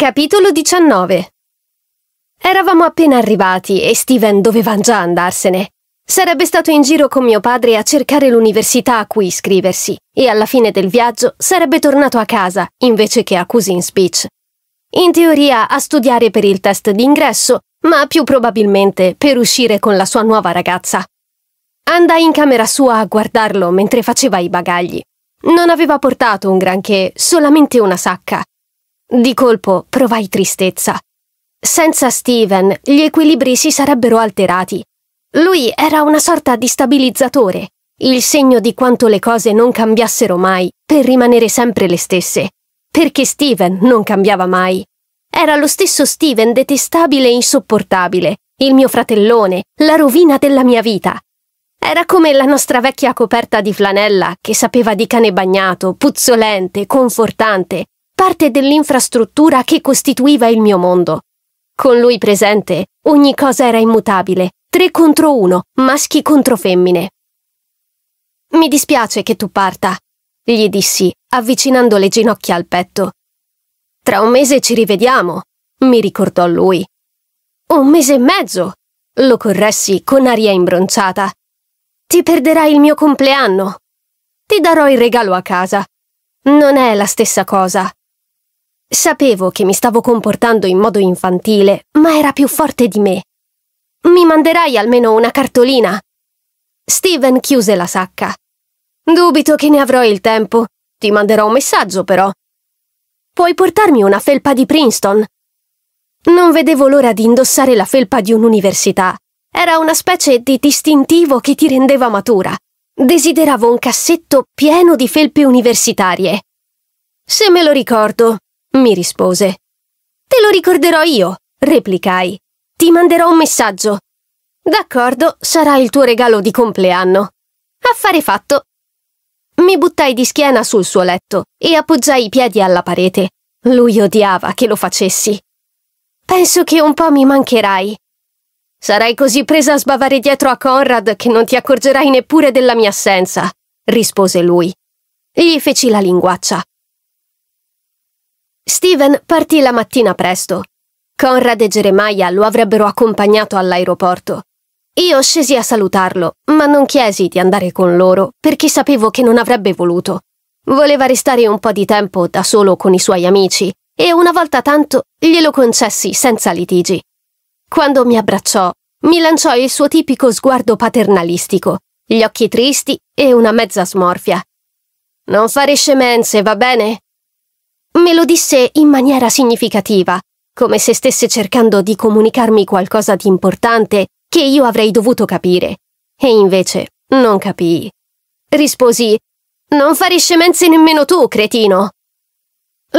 Capitolo 19 Eravamo appena arrivati e Steven doveva già andarsene. Sarebbe stato in giro con mio padre a cercare l'università a cui iscriversi e alla fine del viaggio sarebbe tornato a casa invece che a Cousin's Speech. In teoria a studiare per il test d'ingresso, ma più probabilmente per uscire con la sua nuova ragazza. Andai in camera sua a guardarlo mentre faceva i bagagli. Non aveva portato un granché, solamente una sacca, di colpo provai tristezza. Senza Steven gli equilibri si sarebbero alterati. Lui era una sorta di stabilizzatore, il segno di quanto le cose non cambiassero mai per rimanere sempre le stesse. Perché Steven non cambiava mai. Era lo stesso Steven detestabile e insopportabile, il mio fratellone, la rovina della mia vita. Era come la nostra vecchia coperta di flanella che sapeva di cane bagnato, puzzolente, confortante, parte dell'infrastruttura che costituiva il mio mondo. Con lui presente, ogni cosa era immutabile, tre contro uno, maschi contro femmine. Mi dispiace che tu parta, gli dissi, avvicinando le ginocchia al petto. Tra un mese ci rivediamo, mi ricordò lui. Un mese e mezzo, lo corressi con aria imbronciata. Ti perderai il mio compleanno. Ti darò il regalo a casa. Non è la stessa cosa. Sapevo che mi stavo comportando in modo infantile, ma era più forte di me. Mi manderai almeno una cartolina? Steven chiuse la sacca. Dubito che ne avrò il tempo. Ti manderò un messaggio, però. Puoi portarmi una felpa di Princeton? Non vedevo l'ora di indossare la felpa di un'università. Era una specie di distintivo che ti rendeva matura. Desideravo un cassetto pieno di felpe universitarie. Se me lo ricordo, mi rispose. Te lo ricorderò io, replicai. Ti manderò un messaggio. D'accordo, sarà il tuo regalo di compleanno. Affare fatto. Mi buttai di schiena sul suo letto e appoggiai i piedi alla parete. Lui odiava che lo facessi. Penso che un po' mi mancherai. Sarai così presa a sbavare dietro a Conrad che non ti accorgerai neppure della mia assenza, rispose lui. Gli feci la linguaccia. Steven partì la mattina presto. Conrad e Jeremiah lo avrebbero accompagnato all'aeroporto. Io scesi a salutarlo, ma non chiesi di andare con loro perché sapevo che non avrebbe voluto. Voleva restare un po' di tempo da solo con i suoi amici e una volta tanto glielo concessi senza litigi. Quando mi abbracciò, mi lanciò il suo tipico sguardo paternalistico, gli occhi tristi e una mezza smorfia. Non fare scemenze, va bene? Me lo disse in maniera significativa, come se stesse cercando di comunicarmi qualcosa di importante che io avrei dovuto capire. E invece non capii. Risposi, Non fare scemenze nemmeno tu, cretino!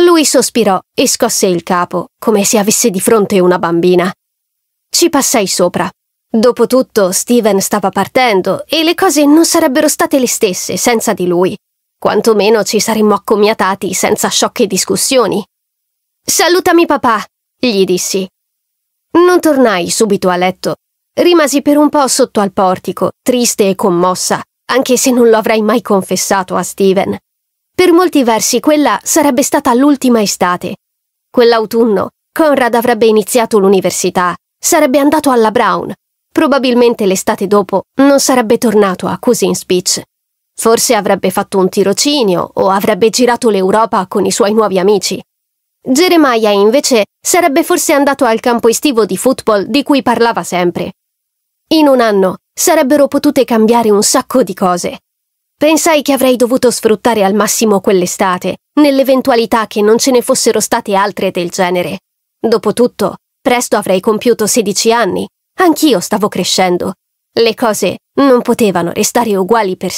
Lui sospirò e scosse il capo, come se avesse di fronte una bambina. Ci passai sopra. Dopotutto, Steven stava partendo e le cose non sarebbero state le stesse senza di lui. Quantomeno ci saremmo accomiatati senza sciocche discussioni. Salutami papà, gli dissi. Non tornai subito a letto. Rimasi per un po' sotto al portico, triste e commossa, anche se non lo avrei mai confessato a Steven. Per molti versi quella sarebbe stata l'ultima estate. Quell'autunno Conrad avrebbe iniziato l'università, sarebbe andato alla Brown. Probabilmente l'estate dopo non sarebbe tornato a Cousin Speech. Forse avrebbe fatto un tirocinio o avrebbe girato l'Europa con i suoi nuovi amici. Jeremiah invece sarebbe forse andato al campo estivo di football di cui parlava sempre. In un anno sarebbero potute cambiare un sacco di cose. Pensai che avrei dovuto sfruttare al massimo quell'estate, nell'eventualità che non ce ne fossero state altre del genere. Dopotutto, presto avrei compiuto 16 anni, anch'io stavo crescendo. Le cose non potevano restare uguali per sempre.